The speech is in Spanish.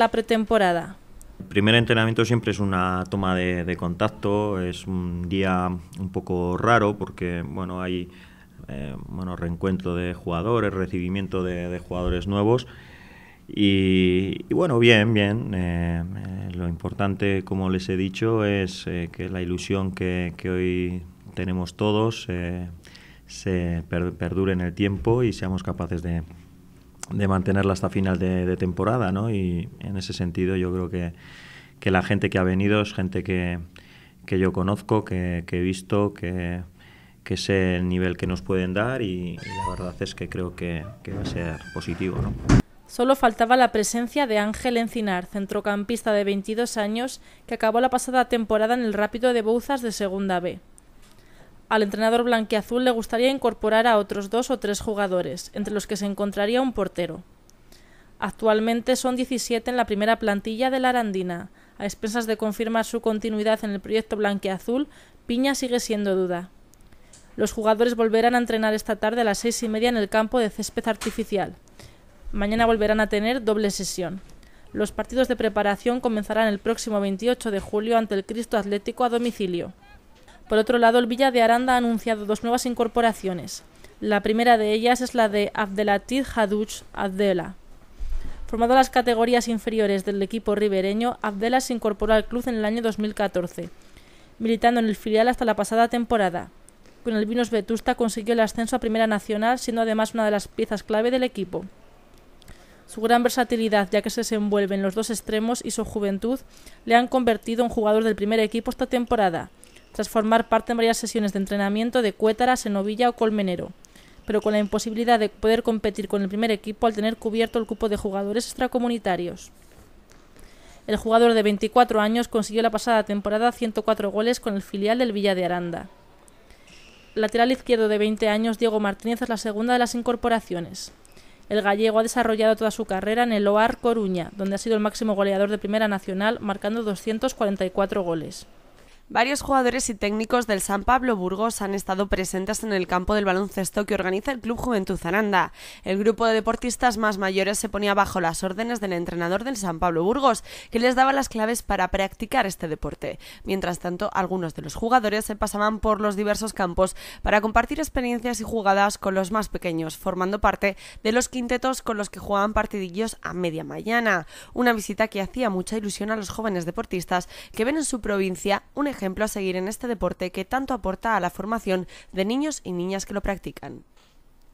la pretemporada? El primer entrenamiento siempre es una toma de, contacto, es un día un poco raro porque bueno hay eh, bueno, reencuentro de jugadores, recibimiento de, jugadores nuevos y, bueno, bien, bien. Eh, eh, lo importante, como les he dicho, es que la ilusión que, hoy tenemos todos se perdure en el tiempo y seamos capaces de, de mantenerla hasta final de, temporada, ¿no? Y en ese sentido yo creo que, la gente que ha venido es gente que, yo conozco, que, he visto, que, que, sé el nivel que nos pueden dar y, la verdad es que creo que, va a ser positivo, ¿no? Solo faltaba la presencia de Ángel Encinar, centrocampista de 22 años, que acabó la pasada temporada en el Rápido de Bouzas de Segunda B. Al entrenador blanqueazul le gustaría incorporar a otros dos o tres jugadores, entre los que se encontraría un portero. Actualmente son 17 en la primera plantilla de la Arandina. A expensas de confirmar su continuidad en el proyecto blanqueazul, Piña sigue siendo duda. Los jugadores volverán a entrenar esta tarde a las seis y media en el campo de césped artificial. Mañana volverán a tener doble sesión. Los partidos de preparación comenzarán el próximo 28 de julio ante el Cristo Atlético a domicilio. Por otro lado, el Villa de Aranda ha anunciado dos nuevas incorporaciones. La primera de ellas es la de Abdelatid Hadouch Abdela. Formado en las categorías inferiores del equipo ribereño, Abdela se incorporó al club en el año 2014, militando en el filial hasta la pasada temporada. Con el Vinos Vetusta consiguió el ascenso a Primera Nacional, siendo además una de las piezas clave del equipo. Su gran versatilidad, ya que se desenvuelve en los dos extremos, y su juventud le han convertido en jugador del primer equipo esta temporada tras formar parte en varias sesiones de entrenamiento de Cuétara, Senovilla o Colmenero, pero con la imposibilidad de poder competir con el primer equipo al tener cubierto el cupo de jugadores extracomunitarios. El jugador de 24 años consiguió la pasada temporada 104 goles con el filial del Villa de Aranda. Lateral izquierdo de 20 años, Diego Martínez es la segunda de las incorporaciones. El gallego ha desarrollado toda su carrera en el OAR Coruña, donde ha sido el máximo goleador de Primera Nacional, marcando 244 goles. Varios jugadores y técnicos del San Pablo Burgos han estado presentes en el campo del baloncesto que organiza el Club Juventud zaranda El grupo de deportistas más mayores se ponía bajo las órdenes del entrenador del San Pablo Burgos, que les daba las claves para practicar este deporte. Mientras tanto, algunos de los jugadores se pasaban por los diversos campos para compartir experiencias y jugadas con los más pequeños, formando parte de los quintetos con los que jugaban partidillos a media mañana. Una visita que hacía mucha ilusión a los jóvenes deportistas que ven en su provincia un ejemplo a seguir en este deporte que tanto aporta a la formación de niños y niñas que lo practican.